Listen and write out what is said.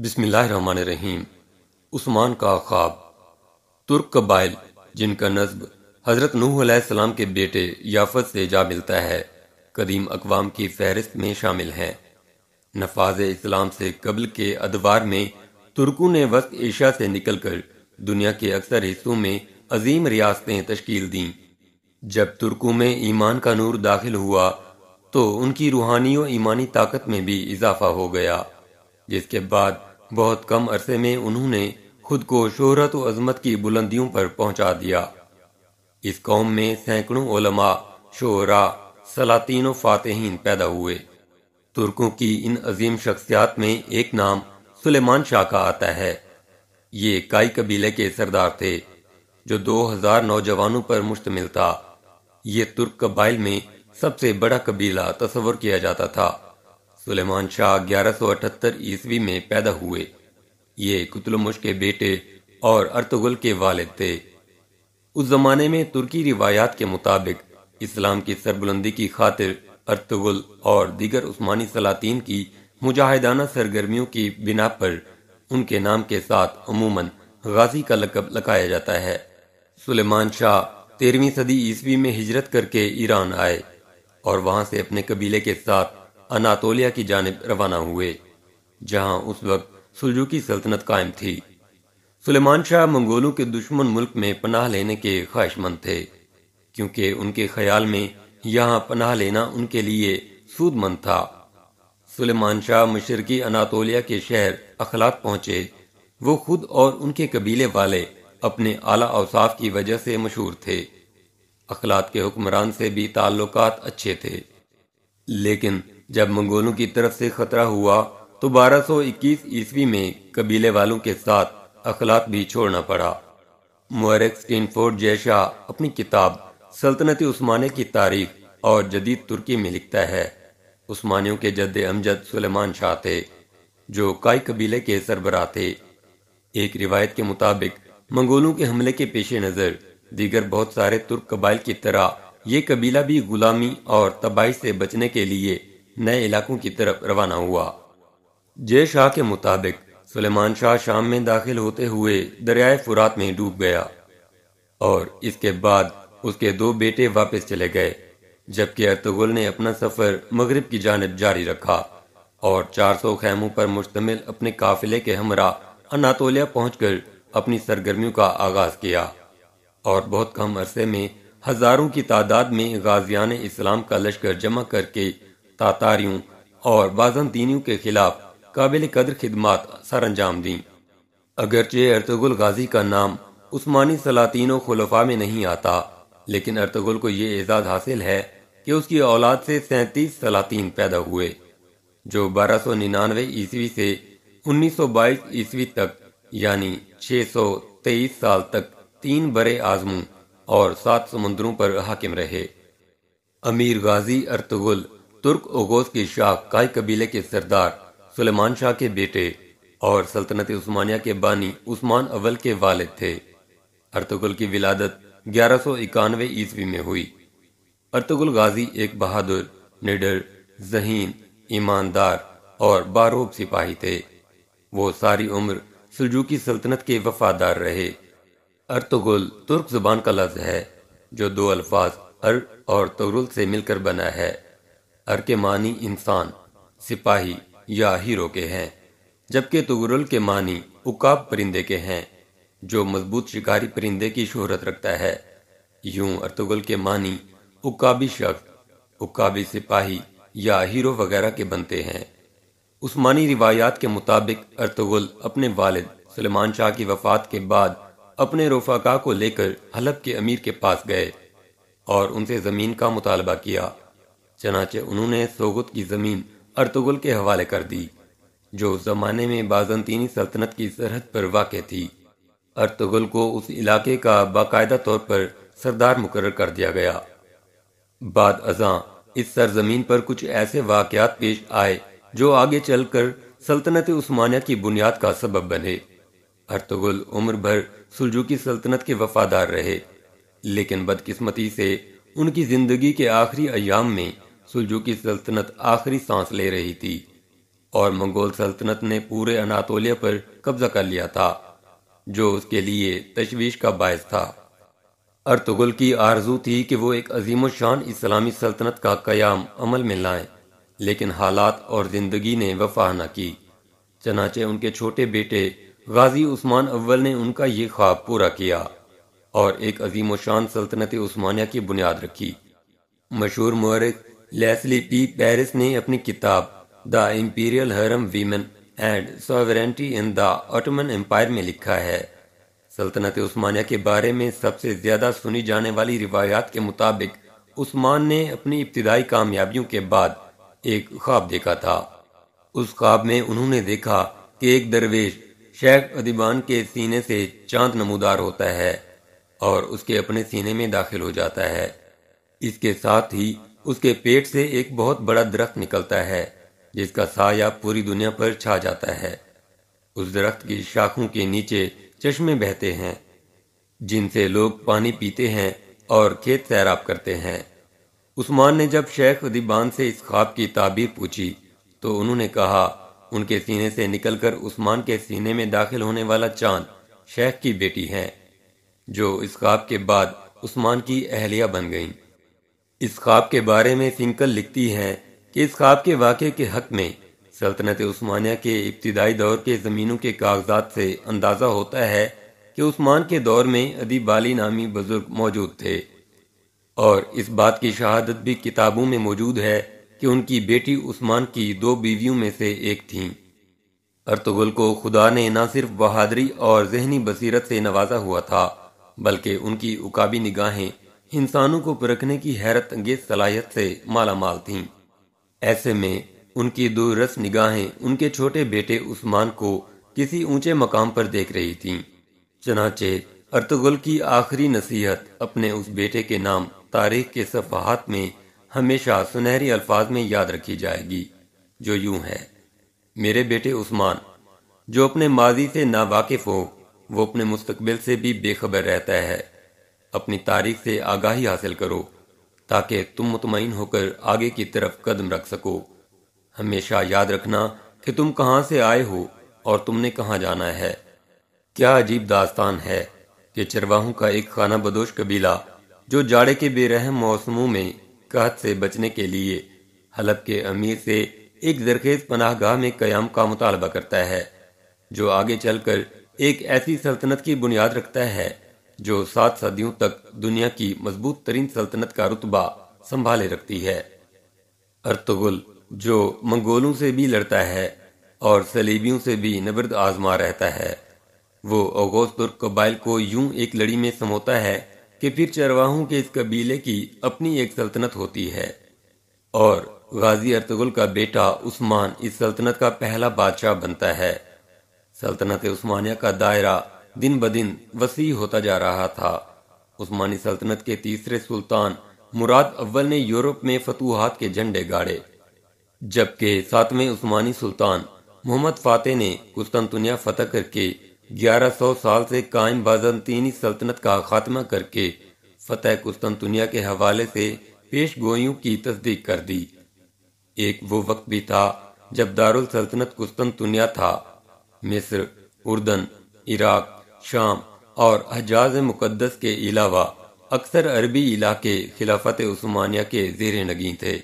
बिसमीम उस्मान का ख्वाब तुर्क कबाइल जिनका नस्ब हज़रत नूसम के बेटे याफत से जा मिलता है कदीम अकवाम की फहरिस्त में शामिल है नफाज इस्लाम से कबल के अदवार में तुर्कों ने वस्त एशिया से कर दुनिया के अक्सर हिस्सों में अजीम रियासतें तश्कील दी जब तुर्कों में ईमान का नूर दाखिल हुआ तो उनकी रूहानी और ईमानी ताकत में भी इजाफा हो गया जिसके बाद बहुत कम अरसे में उन्होंने खुद को शोहरत अजमत की बुलंदियों पर पहुंचा दिया इस कौम में सैकड़ों ओलमा शोरा सलातीन और पैदा हुए तुर्कों की इन अजीम शख्सियात में एक नाम सुलेमान शाह का आता है ये काई कबीले के सरदार थे जो 2000 नौजवानों पर मुश्तमिल था ये तुर्क कबाइल में सबसे बड़ा कबीला तस्वर किया जाता था सुलेमान शाह अठहत्तर ईस्वी में पैदा हुए ये कुतुलमुश के बेटे और अर्तगुल के वालिद थे उस जमाने में तुर्की रिवायात के मुताबिक इस्लाम की सरबुलंदी की खातिर अर्तगुल और दीगर उस्मानी सलातीन की मुजाहिदाना सरगर्मियों की बिना पर उनके नाम के साथ अमूमन गाजी का लकब लगाया जाता है सुलेमान शाह तेरहवीं सदी ईस्वी में हिजरत करके ईरान आए और वहां से अपने कबीले के साथ अनातोलिया की जानब रवाना हुए जहां उस वक्त की सल्तनत कायम थी सुलेमान शाह मंगोलों के दुश्मन मुल्क में पनाह लेने के ख्वाहिशमंद थे क्योंकि उनके ख्याल में यहां पनाह लेना उनके लिए सूदमंद था सुलेमान शाह मशरकी अनातोलिया के शहर अखलात पहुंचे वो खुद और उनके कबीले वाले अपने आला अवसाफ की वजह से मशहूर थे अखलात के हुक्मरान से भी ताल्लुकात अच्छे थे लेकिन जब मंगोलों की तरफ से खतरा हुआ तो 1221 ईस्वी में कबीले वालों के साथ अखलाक भी छोड़ना पड़ा मुहरक स्टीनफोर्ड जैशा अपनी किताब सल्तनत उस्मान की तारीख और जदीद तुर्की में लिखता है उस्मानियों के जद अमजद सुलेमान शाह थे जो काई कबीले के सरबरा थे एक रिवायत के मुताबिक मंगोलों के हमले के पेश नज़र दीगर बहुत सारे तुर्क कबाइल की तरह ये कबीला भी गुलामी और तबाही से बचने के लिए नए इलाकों की तरफ रवाना हुआ जय शाह के मुताबिक सलेमान शाह शाम में दाखिल होते हुए दरियाए फुरात में डूब गया और इसके बाद उसके दो बेटे वापस चले गए जबकि अर्तगुल ने अपना सफर मगरब की जानब जारी रखा और 400 खैमों पर मुश्तमिल अपने काफिले के हमरा अनातोलिया पहुंचकर अपनी सरगर्मियों का आगाज किया और बहुत कम अरसे में हजारों की तादाद में गाजियान इस्लाम का लश्कर जमा करके तातारियों और बाजनतीनियों के खिलाफ काबिल कदर खिदमत सर अंजाम दी अगरचे अर्तगुल गाजी का नाम उस्मानी सलातिनों खलफा में नहीं आता लेकिन अर्तगुल को ये एजाज हासिल है कि उसकी औलाद से सैतीस सलातीन पैदा हुए जो बारह सौ निन्यानवे ईस्वी से उन्नीस सौ बाईस ईस्वी तक यानी छह सौ तेईस साल तक तीन बड़े आजमू और सात समुद्रों पर हाकिम रहे अमीर गाजी अरतगुल तुर्क ओगोस के शाह काय कबीले के सरदार सुलेमान शाह के बेटे और सल्तनत उस्मानिया के बानी उस्मान अव्वल के वालिद थे अर्तगुल की विलादत ग्यारह सौ इक्यानवे ईस्वी में हुई अर्तगुल गाजी एक बहादुर निडर जहीन ईमानदार और बारूब सिपाही थे वो सारी उम्र सुलजुकी सल्तनत के वफादार रहे अर्तगुल तुर्क जुबान का लफ्ज है जो दो अल्फाज अर और तगरुल से मिलकर बना है अर्के मानी इंसान सिपाही या हीरो के हैं जबकि तुगरुल के मानी उकाब परिंदे के हैं जो मजबूत शिकारी परिंदे की शोहरत रखता है यूं अर्तुगल के मानी उकाबी शख्स उकाबी सिपाही या हीरो वगैरह के बनते हैं उस्मानी रिवायात के मुताबिक अर्तुगल अपने वालिद सलेमान शाह की वफात के बाद अपने रोफाका को लेकर हलब के अमीर के पास गए और उनसे ज़मीन का मुतालबा किया चनाचे उन्होंने सोगुत की जमीन अर्तुगुल के हवाले कर दी जो उस जमाने में बाजनतीनी सल्तनत की सरहद पर वाक़ थी अर्तुगुल को उस इलाके का बाकायदा तौर पर सरदार मुकर कर दिया गया बाद अजा इस सरजमीन पर कुछ ऐसे वाकयात पेश आए जो आगे चलकर सल्तनत उस्मानिया की बुनियाद का सबब बने अर्तुगुल उम्र भर सुलजूकी सल्तनत के वफादार रहे लेकिन बदकिस्मती से उनकी जिंदगी के आखिरी अयाम में सुलजुकी सल्तनत आखिरी सांस ले रही थी और मंगोल सल्तनत ने पूरे अनातोलिया पर कब्जा कर लिया था जो उसके लिए तशवीश का बायस था अर्तुगल की आरजू थी कि वो एक अजीम शान इस्लामी सल्तनत का कयाम अमल में लाएं लेकिन हालात और जिंदगी ने वफा न की चनाचे उनके छोटे बेटे गाजी उस्मान अव्वल ने उनका ये ख्वाब पूरा किया और एक अजीम शान सल्तनत उस्मानिया की बुनियाद रखी मशहूर मरख लेसली पी पेरिस ने अपनी किताब the imperial harem women and sovereignty in the Ottoman Empire में लिखा है सल्तनत उस्मानिया के बारे में सबसे ज्यादा सुनी जाने वाली रिवायात के मुताबिक उस्मान ने अपनी इब्तदाई कामयाबियों के बाद एक ख्वाब देखा था उस ख्वाब में उन्होंने देखा कि एक दरवेश शेख अदिबान के सीने से चांद नमूदार होता है और उसके अपने सीने में दाखिल हो जाता है इसके साथ ही उसके पेट से एक बहुत बड़ा दरख्त निकलता है जिसका साया पूरी दुनिया पर छा जाता है उस दरख्त की शाखों के नीचे चश्मे बहते हैं जिनसे लोग पानी पीते हैं और खेत सैराब करते हैं उस्मान ने जब शेख दिबान से इस ख्वाब की ताबीर पूछी तो उन्होंने कहा उनके सीने से निकलकर उस्मान के सीने में दाखिल होने वाला चांद शेख की बेटी है जो इस ख्वाब के बाद उस्मान की अहलिया बन गईं। इस ख्वाब के बारे में फिंकल लिखती है कि इस ख्वाब के वाक़े के हक में सल्तनत उस्मानिया के इब्तदाई दौर के ज़मीनों के कागजात से अंदाज़ा होता है कि उस्मान के दौर में अदीब बाली नामी बुजुर्ग मौजूद थे और इस बात की शहादत भी किताबों में मौजूद है कि उनकी बेटी उस्मान की दो बीवियों में से एक थी अर्तगुल को खुदा ने न सिर्फ बहादरी और जहनी बसीरत से नवाजा हुआ था बल्कि उनकी उकाबी निगाहें इंसानों को परखने की हैरत अंगेज सलाहियत से मालामाल थीं ऐसे में उनकी दूरस निगाहें उनके छोटे बेटे उस्मान को किसी ऊंचे मकाम पर देख रही थीं चनाचे अर्तगुल की आखिरी नसीहत अपने उस बेटे के नाम तारीख के सफहत में हमेशा सुनहरी अल्फाज में याद रखी जाएगी जो यूं है मेरे बेटे उस्मान जो अपने माजी से नावाकिफ हो वो अपने मुस्तकबिल से भी बेखबर रहता है अपनी तारीख से आगाही हासिल करो ताकि तुम मुतमिन होकर आगे की तरफ कदम रख सको हमेशा याद रखना कि तुम कहाँ से आए हो और तुमने कहां जाना है क्या अजीब दास्तान है कि चरवाहों का एक खाना बदोश कबीला जो जाड़े के बेरहम मौसमों में कहत से बचने के लिए हलब के अमीर से एक जरखेज पनाहगाह में कयाम का मुतालबा करता है जो आगे चलकर एक ऐसी सल्तनत की बुनियाद रखता है जो सात सदियों तक दुनिया की मजबूत तरीन सल्तनत का रुतबा संभाले रखती है अर्तगुल जो मंगोलों से भी लड़ता है और सलीबियों से भी नबर्द आजमा रहता है वो अगोस तुर्क कबाइल को यूं एक लड़ी में समोता है कि फिर चरवाहों के इस कबीले की अपनी एक सल्तनत होती है और गाजी अर्तगुल का बेटा उस्मान इस सल्तनत का पहला बादशाह बनता है सल्तनत उस्मानिया का दायरा दिन ब दिन वसी होता जा रहा था उस्मानी सल्तनत के तीसरे सुल्तान मुराद अव्वल ने यूरोप में फतूहत के झंडे गाड़े जबकि सातवें उस्मानी सुल्तान मोहम्मद फाते ने कुस्तनतुनिया फतह करके 1100 साल से कायम बाजंतीनी सल्तनत का खात्मा करके फतेह कुस्तनतुनिया के हवाले से पेश गोयों की तस्दीक कर दी एक वो वक्त भी था जब दारुल सल्तनत कुस्तनतुनिया था मिस्र उर्दन इराक शाम और हजाज मुकदस के अलावा अक्सर अरबी इलाके खिलाफत उस्मानिया के जेर नगी थे